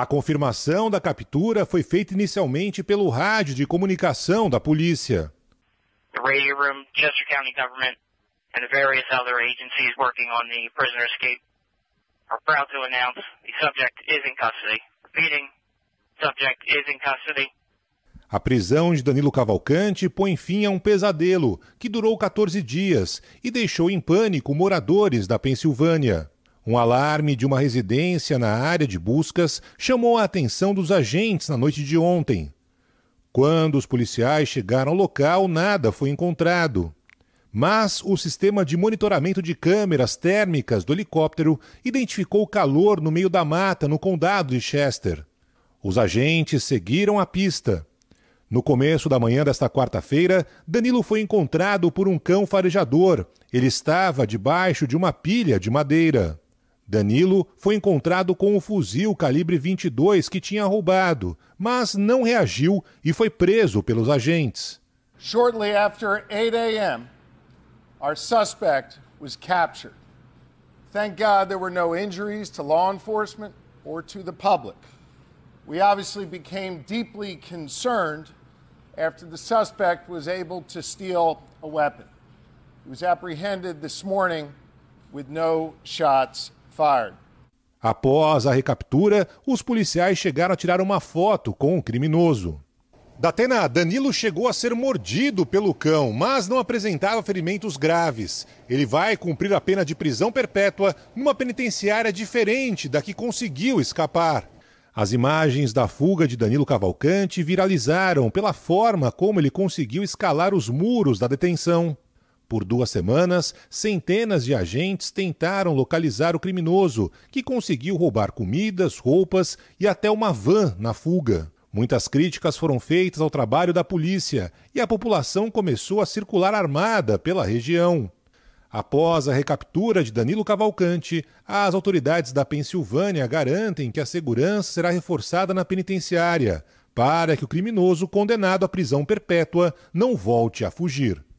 A confirmação da captura foi feita inicialmente pelo rádio de comunicação da polícia. The radio room, Chester County government, and various other agencies working on the prisoner escape are proud to announce the subject is in custody. Repeating, subject is in custody. A prisão de Danilo Cavalcante põe fim a um pesadelo que durou 14 dias e deixou em pânico moradores da Pensilvânia. Um alarme de uma residência na área de buscas chamou a atenção dos agentes na noite de ontem. Quando os policiais chegaram ao local, nada foi encontrado. Mas o sistema de monitoramento de câmeras térmicas do helicóptero identificou calor no meio da mata no condado de Chester. Os agentes seguiram a pista. No começo da manhã desta quarta-feira, Danilo foi encontrado por um cão farejador. Ele estava debaixo de uma pilha de madeira. Danilo foi encontrado com o fuzil calibre 22 que tinha roubado, mas não reagiu e foi preso pelos agentes. Shortly after 8 a.m., our suspect was captured. Thank God there were no injuries to law enforcement or to the public. We obviously became deeply concerned after the suspect was able to steal a weapon. He was apprehended this morning with no shots fired. Após a recaptura, os policiais chegaram a tirar uma foto com o criminoso. Datena, Danilo chegou a ser mordido pelo cão, mas não apresentava ferimentos graves. Ele vai cumprir a pena de prisão perpétua numa penitenciária diferente da que conseguiu escapar. As imagens da fuga de Danilo Cavalcante viralizaram pela forma como ele conseguiu escalar os muros da detenção. Por duas semanas, centenas de agentes tentaram localizar o criminoso, que conseguiu roubar comidas, roupas e até uma van na fuga. Muitas críticas foram feitas ao trabalho da polícia e a população começou a circular armada pela região. Após a recaptura de Danilo Cavalcante, as autoridades da Pensilvânia garantem que a segurança será reforçada na penitenciária, para que o criminoso condenado à prisão perpétua não volte a fugir.